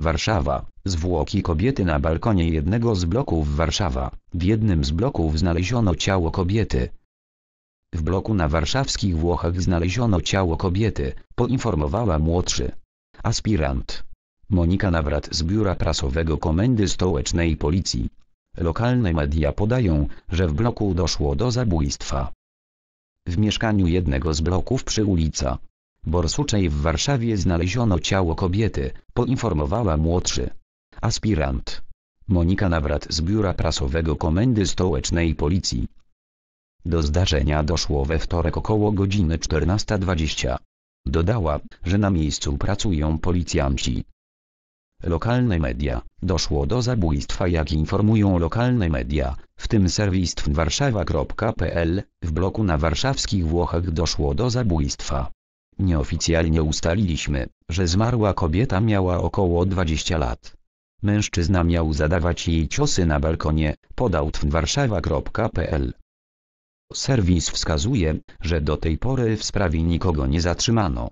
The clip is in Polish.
Warszawa. Zwłoki kobiety na balkonie jednego z bloków Warszawa. W jednym z bloków znaleziono ciało kobiety. W bloku na warszawskich Włochach znaleziono ciało kobiety, poinformowała młodszy aspirant. Monika Nawrat z biura prasowego Komendy Stołecznej Policji. Lokalne media podają, że w bloku doszło do zabójstwa. W mieszkaniu jednego z bloków przy ulica Borsuczej w Warszawie znaleziono ciało kobiety, poinformowała młodszy aspirant. Monika Nawrat z Biura Prasowego Komendy Stołecznej Policji. Do zdarzenia doszło we wtorek około godziny 14.20. Dodała, że na miejscu pracują policjanci. Lokalne media. Doszło do zabójstwa jak informują lokalne media, w tym serwis warszawa.pl, w bloku na warszawskich Włochach doszło do zabójstwa. Nieoficjalnie ustaliliśmy, że zmarła kobieta miała około 20 lat. Mężczyzna miał zadawać jej ciosy na balkonie, podał tw.warszawa.pl. Serwis wskazuje, że do tej pory w sprawie nikogo nie zatrzymano.